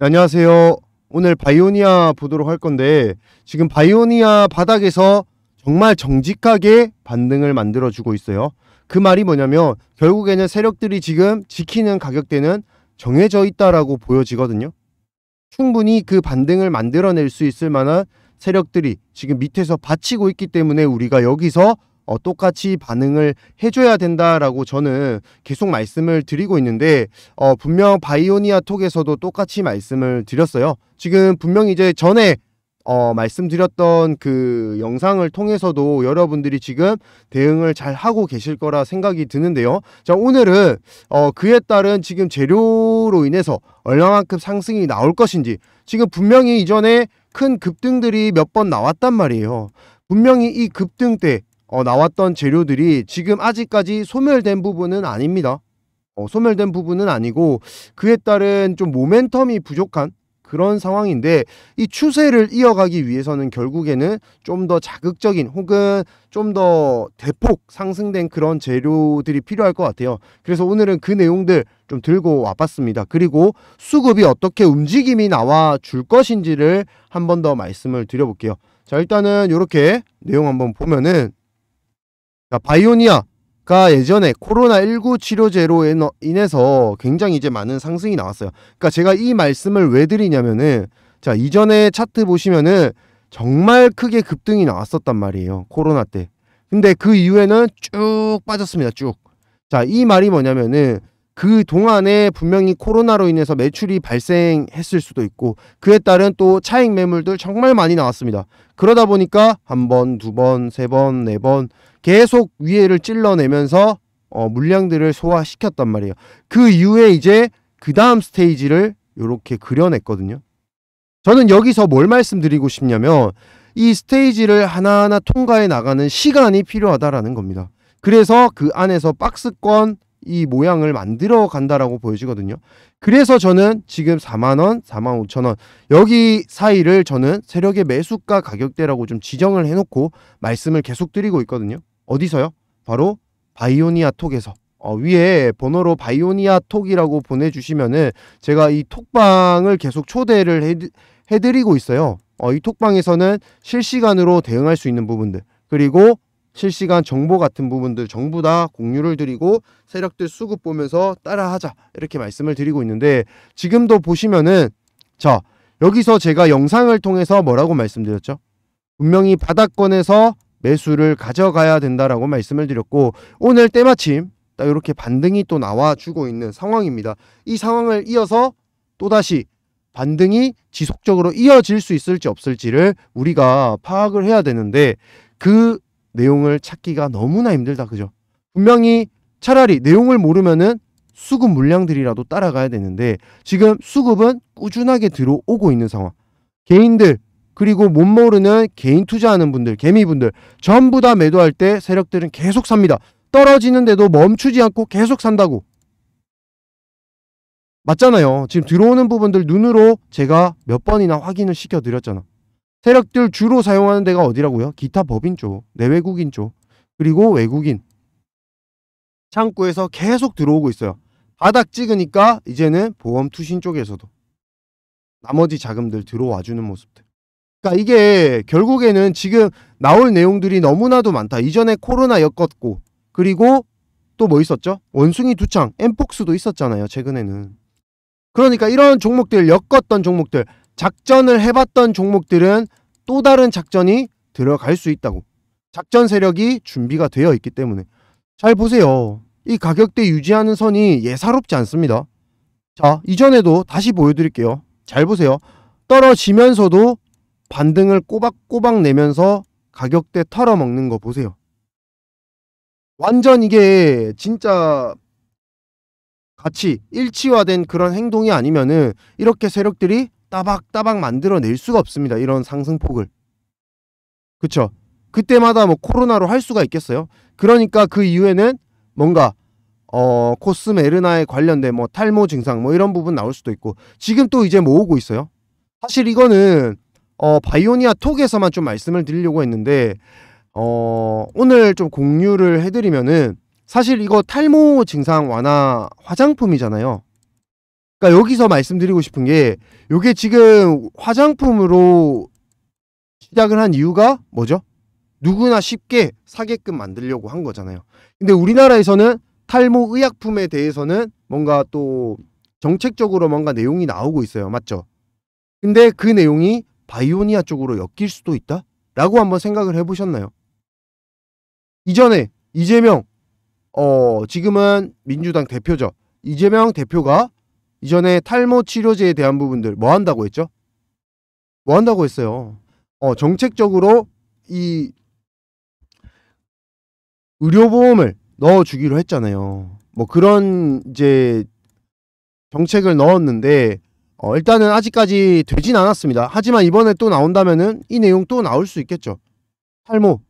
네, 안녕하세요. 오늘 바이오니아 보도록 할 건데 지금 바이오니아 바닥에서 정말 정직하게 반등을 만들어주고 있어요. 그 말이 뭐냐면 결국에는 세력들이 지금 지키는 가격대는 정해져 있다라고 보여지거든요. 충분히 그 반등을 만들어낼 수 있을 만한 세력들이 지금 밑에서 받치고 있기 때문에 우리가 여기서 어, 똑같이 반응을 해줘야 된다라고 저는 계속 말씀을 드리고 있는데 어, 분명 바이오니아 톡에서도 똑같이 말씀을 드렸어요. 지금 분명 이제 전에 어, 말씀드렸던 그 영상을 통해서도 여러분들이 지금 대응을 잘 하고 계실 거라 생각이 드는데요. 자, 오늘은 어, 그에 따른 지금 재료로 인해서 얼마만큼 상승이 나올 것인지 지금 분명히 이전에 큰 급등들이 몇 번 나왔단 말이에요. 분명히 이 급등 때 어, 나왔던 재료들이 지금 아직까지 소멸된 부분은 아닙니다. 어, 소멸된 부분은 아니고 그에 따른 좀 모멘텀이 부족한 그런 상황인데 이 추세를 이어가기 위해서는 결국에는 좀 더 자극적인 혹은 좀 더 대폭 상승된 그런 재료들이 필요할 것 같아요. 그래서 오늘은 그 내용들 좀 들고 와봤습니다. 그리고 수급이 어떻게 움직임이 나와 줄 것인지를 한 번 더 말씀을 드려볼게요. 자 일단은 이렇게 내용 한번 보면은 자, 그러니까 바이오니아가 예전에 코로나19 치료제로 인해서 굉장히 이제 많은 상승이 나왔어요. 그러니까 제가 이 말씀을 왜 드리냐면은 자, 이전에 차트 보시면은 정말 크게 급등이 나왔었단 말이에요. 코로나 때. 근데 그 이후에는 쭉 빠졌습니다. 쭉. 자, 이 말이 뭐냐면은 그 동안에 분명히 코로나로 인해서 매출이 발생했을 수도 있고 그에 따른 또 차익 매물들 정말 많이 나왔습니다. 그러다 보니까 한 번, 두 번, 세 번, 네번 계속 위에를 찔러내면서 어, 물량들을 소화시켰단 말이에요. 그 이후에 이제 그 다음 스테이지를 이렇게 그려냈거든요. 저는 여기서 뭘 말씀드리고 싶냐면 이 스테이지를 하나하나 통과해 나가는 시간이 필요하다라는 겁니다. 그래서 그 안에서 박스권 이 모양을 만들어 간다라고 보여지거든요. 그래서 저는 지금 4만원, 4만 5천원 여기 사이를 저는 세력의 매수가 가격대라고 좀 지정을 해놓고 말씀을 계속 드리고 있거든요. 어디서요? 바로 바이오니아 톡에서 어, 위에 번호로 바이오니아 톡이라고 보내주시면은 제가 이 톡방을 계속 초대를 해, 해드리고 있어요. 어, 이 톡방에서는 실시간으로 대응할 수 있는 부분들 그리고 실시간 정보 같은 부분들 전부 다 공유를 드리고 세력들 수급 보면서 따라하자 이렇게 말씀을 드리고 있는데 지금도 보시면은 자 여기서 제가 영상을 통해서 뭐라고 말씀드렸죠? 분명히 바닥권에서 매수를 가져가야 된다라고 말씀을 드렸고 오늘 때마침 딱 이렇게 반등이 또 나와주고 있는 상황입니다. 이 상황을 이어서 또다시 반등이 지속적으로 이어질 수 있을지 없을지를 우리가 파악을 해야 되는데 그 내용을 찾기가 너무나 힘들다 그죠? 분명히 차라리 내용을 모르면은 수급 물량들이라도 따라가야 되는데 지금 수급은 꾸준하게 들어오고 있는 상황. 개인들 그리고 못 모르는 개인 투자하는 분들, 개미분들 전부 다 매도할 때 세력들은 계속 삽니다. 떨어지는데도 멈추지 않고 계속 산다고. 맞잖아요. 지금 들어오는 부분들 눈으로 제가 몇 번이나 확인을 시켜드렸잖아. 세력들 주로 사용하는 데가 어디라고요? 기타 법인 쪽, 내외국인 쪽, 그리고 외국인. 창구에서 계속 들어오고 있어요. 바닥 찍으니까 이제는 보험 투신 쪽에서도 나머지 자금들 들어와 주는 모습들. 그러니까 이게 결국에는 지금 나올 내용들이 너무나도 많다. 이전에 코로나 였었고 그리고 또 뭐 있었죠? 원숭이 두창, 엠폭스도 있었잖아요. 최근에는. 그러니까 이런 종목들, 엮었던 종목들, 작전을 해봤던 종목들은 또 다른 작전이 들어갈 수 있다고. 작전 세력이 준비가 되어 있기 때문에. 잘 보세요. 이 가격대 유지하는 선이 예사롭지 않습니다. 자, 이전에도 다시 보여드릴게요. 잘 보세요. 떨어지면서도 반등을 꼬박꼬박 내면서 가격대 털어먹는 거 보세요. 완전 이게 진짜 같이 일치화된 그런 행동이 아니면은 이렇게 세력들이 따박따박 만들어낼 수가 없습니다. 이런 상승폭을. 그쵸? 그때마다 뭐 코로나로 할 수가 있겠어요? 그러니까 그 이후에는 뭔가 어 코스메르나에 관련된 뭐 탈모 증상 뭐 이런 부분 나올 수도 있고 지금 또 이제 모으고 있어요. 사실 이거는 어, 바이오니아 톡에서만 좀 말씀을 드리려고 했는데 어, 오늘 좀 공유를 해드리면은 사실 이거 탈모 증상 완화 화장품이잖아요. 그러니까 여기서 말씀드리고 싶은 게 이게 지금 화장품으로 시작을 한 이유가 뭐죠? 누구나 쉽게 사게끔 만들려고 한 거잖아요. 근데 우리나라에서는 탈모 의약품에 대해서는 뭔가 또 정책적으로 뭔가 내용이 나오고 있어요. 맞죠? 근데 그 내용이 바이오니아 쪽으로 엮일 수도 있다? 라고 한번 생각을 해보셨나요? 이전에 이재명, 어, 지금은 민주당 대표죠. 이재명 대표가 이전에 탈모 치료제에 대한 부분들 뭐 한다고 했죠? 뭐 한다고 했어요? 어, 정책적으로 이 의료보험을 넣어주기로 했잖아요. 뭐 그런 이제 정책을 넣었는데 어, 일단은 아직까지 되진 않았습니다. 하지만 이번에 또 나온다면은 이 내용 또 나올 수 있겠죠. 탈모,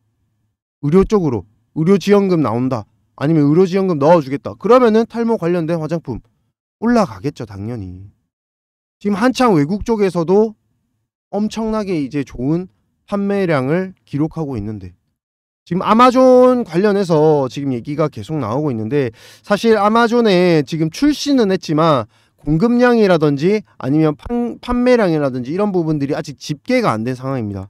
의료 쪽으로 의료지원금 나온다. 아니면 의료지원금 넣어주겠다. 그러면은 탈모 관련된 화장품 올라가겠죠, 당연히. 지금 한창 외국 쪽에서도 엄청나게 이제 좋은 판매량을 기록하고 있는데 지금 아마존 관련해서 지금 얘기가 계속 나오고 있는데 사실 아마존에 지금 출시는 했지만 공급량이라든지 아니면 판, 판매량이라든지 이런 부분들이 아직 집계가 안 된 상황입니다.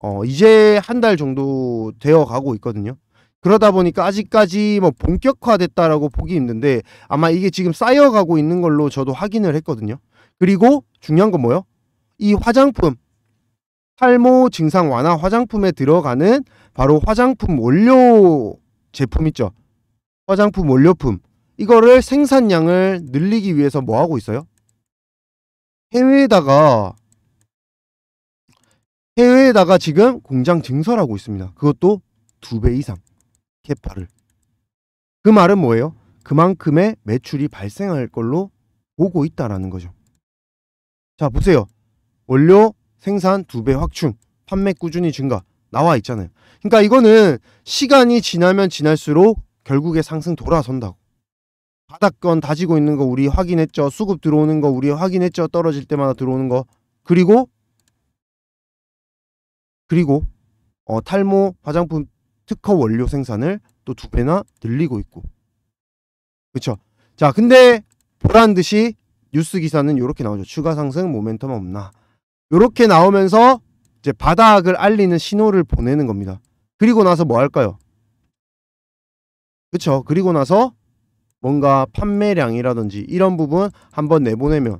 어, 이제 한 달 정도 되어 가고 있거든요. 그러다 보니까 아직까지 뭐 본격화됐다라고 보기 힘든데 아마 이게 지금 쌓여가고 있는 걸로 저도 확인을 했거든요. 그리고 중요한 건 뭐요? 예이 화장품 탈모 증상 완화 화장품에 들어가는 바로 화장품 원료 제품 있죠. 화장품 원료품 이거를 생산량을 늘리기 위해서 뭐 하고 있어요? 해외에다가 해외에다가 지금 공장 증설하고 있습니다. 그것도 두 배 이상 캐파를. 그 말은 뭐예요? 그만큼의 매출이 발생할 걸로 보고 있다라는 거죠. 자, 보세요. 원료 생산 두 배 확충, 판매 꾸준히 증가 나와 있잖아요. 그러니까 이거는 시간이 지나면 지날수록 결국에 상승 돌아선다고. 바닥건 다지고 있는 거 우리 확인했죠. 수급 들어오는 거 우리 확인했죠. 떨어질 때마다 들어오는 거. 그리고 그리고 어, 탈모 화장품 특허 원료 생산을 또 두 배나 늘리고 있고. 그렇죠. 자, 근데 보란 듯이 뉴스 기사는 이렇게 나오죠. 추가 상승 모멘텀 없나. 이렇게 나오면서 이제 바닥을 알리는 신호를 보내는 겁니다. 그리고 나서 뭐 할까요? 그렇죠. 그리고 나서 뭔가 판매량이라든지 이런 부분 한번 내보내면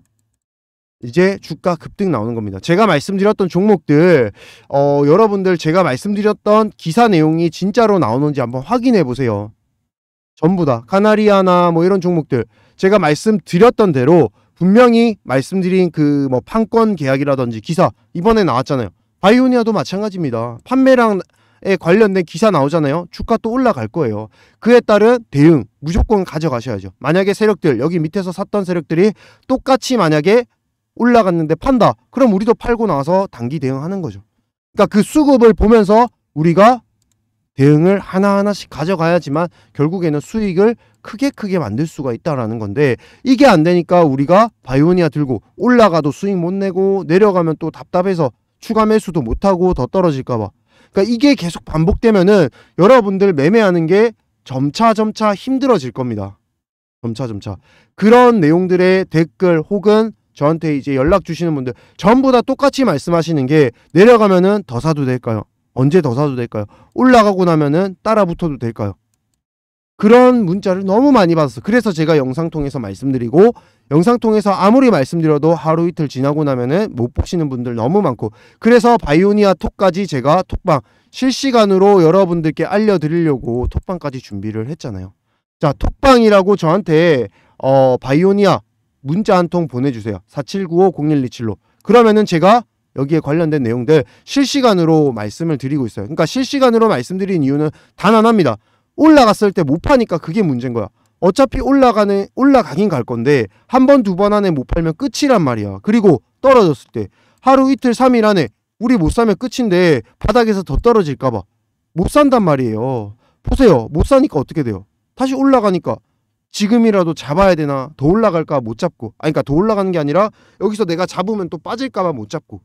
이제 주가 급등 나오는 겁니다. 제가 말씀드렸던 종목들 어, 여러분들 제가 말씀드렸던 기사 내용이 진짜로 나오는지 한번 확인해 보세요. 전부 다 카나리아나 뭐 이런 종목들 제가 말씀드렸던 대로 분명히 말씀드린 그 뭐 판권 계약이라든지 기사 이번에 나왔잖아요. 바이오니아도 마찬가지입니다. 판매량 주가에 관련된 기사 나오잖아요. 주가 또 올라갈 거예요. 그에 따른 대응 무조건 가져가셔야죠. 만약에 세력들 여기 밑에서 샀던 세력들이 똑같이 만약에 올라갔는데 판다. 그럼 우리도 팔고 나서 와 단기 대응하는 거죠. 그러니까 그 수급을 보면서 우리가 대응을 하나하나씩 가져가야지만 결국에는 수익을 크게 크게 만들 수가 있다라는 건데 이게 안 되니까 우리가 바이오니아 들고 올라가도 수익 못 내고 내려가면 또 답답해서 추가 매수도 못하고 더 떨어질까봐 그러니까 이게 계속 반복되면은 여러분들 매매하는 게 점차 점차 힘들어질 겁니다. 점차 점차 그런 내용들의 댓글 혹은 저한테 이제 연락 주시는 분들 전부 다 똑같이 말씀하시는 게 내려가면은 더 사도 될까요? 언제 더 사도 될까요? 올라가고 나면은 따라 붙어도 될까요? 그런 문자를 너무 많이 받았어. 그래서 제가 영상 통해서 말씀드리고 영상 통해서 아무리 말씀드려도 하루 이틀 지나고 나면은 못 보시는 분들 너무 많고 그래서 바이오니아 톡까지 제가 톡방 실시간으로 여러분들께 알려드리려고 톡방까지 준비를 했잖아요. 자 톡방이라고 저한테 어 바이오니아 문자 한 통 보내주세요. 4795-0127로 그러면은 제가 여기에 관련된 내용들 실시간으로 말씀을 드리고 있어요. 그러니까 실시간으로 말씀드린 이유는 단 하나입니다. 올라갔을 때 못 파니까 그게 문제인 거야. 어차피 올라가는 올라가긴 갈 건데 한 번 두 번 안에 못 팔면 끝이란 말이야. 그리고 떨어졌을 때 하루 이틀 삼일 안에 우리 못 사면 끝인데 바닥에서 더 떨어질까 봐 못 산단 말이에요. 보세요. 못 사니까 어떻게 돼요? 다시 올라가니까 지금이라도 잡아야 되나 더 올라갈까 못 잡고 아니 그러니까 더 올라가는 게 아니라 여기서 내가 잡으면 또 빠질까 봐 못 잡고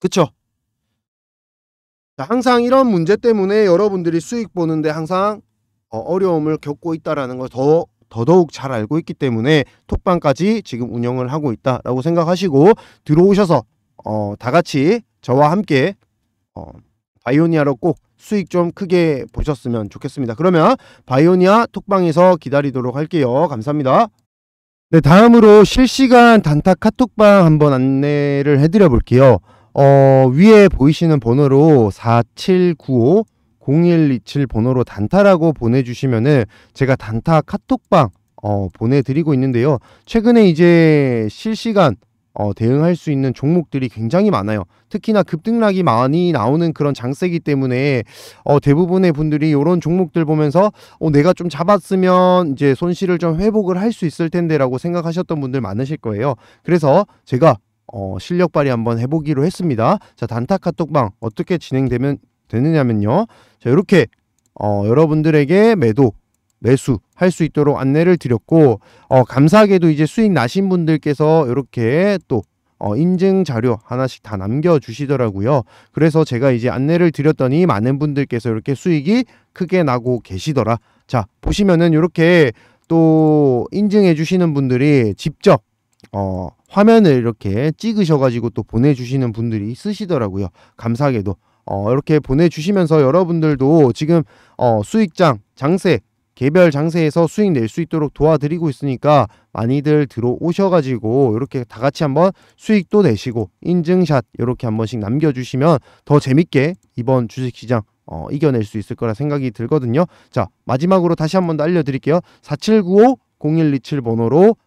그쵸 항상 이런 문제 때문에 여러분들이 수익 보는데 항상 어, 어려움을 겪고 있다라는 걸 더 더더욱 잘 알고 있기 때문에 톡방까지 지금 운영을 하고 있다라고 생각하시고 들어오셔서 어, 다 같이 저와 함께 어, 바이오니아로 꼭 수익 좀 크게 보셨으면 좋겠습니다. 그러면 바이오니아 톡방에서 기다리도록 할게요. 감사합니다. 네, 다음으로 실시간 단타 카톡방 한번 안내를 해드려 볼게요. 어, 위에 보이시는 번호로 4795 0127 번호로 단타라고 보내주시면은 제가 단타 카톡방 어, 보내드리고 있는데요. 최근에 이제 실시간 어, 대응할 수 있는 종목들이 굉장히 많아요. 특히나 급등락이 많이 나오는 그런 장세기 때문에 어, 대부분의 분들이 이런 종목들 보면서 어, 내가 좀 잡았으면 이제 손실을 좀 회복을 할 수 있을 텐데라고 생각하셨던 분들 많으실 거예요. 그래서 제가 어, 실력 발휘 한번 해보기로 했습니다. 자, 단타 카톡방 어떻게 진행되면 되느냐면요. 자, 이렇게 어, 여러분들에게 매도 매수 할 수 있도록 안내를 드렸고 어, 감사하게도 이제 수익 나신 분들께서 이렇게 또 어, 인증 자료 하나씩 다 남겨주시더라고요. 그래서 제가 이제 안내를 드렸더니 많은 분들께서 이렇게 수익이 크게 나고 계시더라. 자 보시면은 이렇게 또 인증해 주시는 분들이 직접 어, 화면을 이렇게 찍으셔가지고 또 보내주시는 분들이 쓰시더라고요 감사하게도. 어, 이렇게 보내주시면서 여러분들도 지금 어, 수익장, 장세, 개별 장세에서 수익 낼 수 있도록 도와드리고 있으니까 많이들 들어오셔가지고 이렇게 다 같이 한번 수익도 내시고 인증샷 이렇게 한 번씩 남겨주시면 더 재밌게 이번 주식시장 어, 이겨낼 수 있을 거라 생각이 들거든요. 자 마지막으로 다시 한번더 알려드릴게요. 4795 0127 번호로